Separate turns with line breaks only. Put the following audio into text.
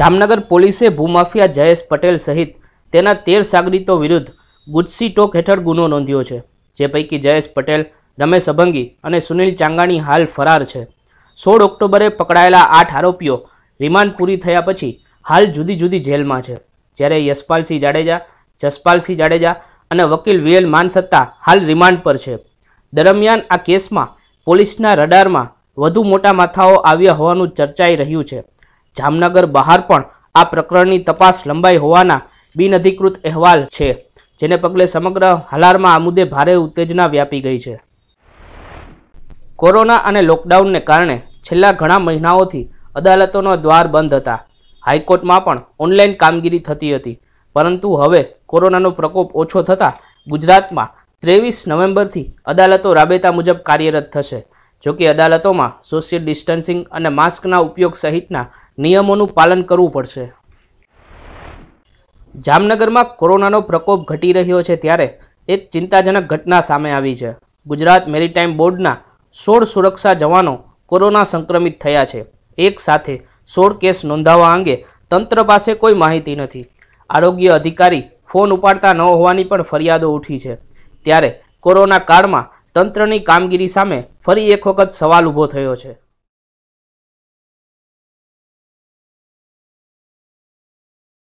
જામનગર પોલીસે ભૂમાફિયા જયેશ પટેલ સહિત તેના તેર સાગરીતો વિરુદ્ધ ગુજસી ટોક હેઠળ ગુનો નોંધ્યો છે જે પૈકી જયેશ પટેલ રમેશ અભંગી અને સુનિલ ચાંગાણી હાલ ફરાર છે સોળ ઓક્ટોબરે પકડાયેલા આઠ આરોપીઓ રિમાન્ડ પૂરી થયા પછી હાલ જુદી જુદી જેલમાં છે જ્યારે યશપાલસિંહ જાડેજા જસપાલસિંહ જાડેજા અને વકીલ વીએલ માનસત્તા હાલ રિમાન્ડ પર છે દરમિયાન આ કેસમાં પોલીસના રડારમાં વધુ મોટા માથાઓ આવ્યા હોવાનું ચર્ચાઈ રહ્યું છે જામનગર બહાર પણ આ પ્રકરણની તપાસ લંબાઈ હોવાના બિનઅધિકૃત અહેવાલ છે જેને પગલે સમગ્ર હાલારમાં આ મુદ્દે ભારે ઉત્તેજના વ્યાપી ગઈ છે કોરોના અને લોકડાઉનને કારણે છેલ્લા ઘણા મહિનાઓથી અદાલતોનો દ્વાર બંધ હતા હાઈકોર્ટમાં પણ ઓનલાઈન કામગીરી થતી હતી પરંતુ હવે કોરોનાનો પ્રકોપ ઓછો થતાં ગુજરાતમાં ત્રેવીસ નવેમ્બરથી અદાલતો રાબેતા મુજબ કાર્યરત થશે જોકે અદાલતોમાં સોશિયલ ડિસ્ટન્સિંગ અને માસ્કના ઉપયોગ સહિતના નિયમોનું પાલન કરવું પડશે જામનગરમાં કોરોનાનો પ્રકોપ ઘટી રહ્યો છે ત્યારે એક ચિંતાજનક ઘટના સામે આવી છે ગુજરાત મેરીટાઈમ બોર્ડના સોળ સુરક્ષા જવાનો કોરોના સંક્રમિત થયા છે એક સાથે સોળ કેસ નોંધાવવા અંગે તંત્ર પાસે કોઈ માહિતી નથી આરોગ્ય અધિકારી ફોન ઉપાડતા ન હોવાની પણ ફરિયાદો ઉઠી છે ત્યારે કોરોના કાળમાં તંત્રની કામગીરી સામે ફરી એક વખત સવાલ ઊભો થયો છે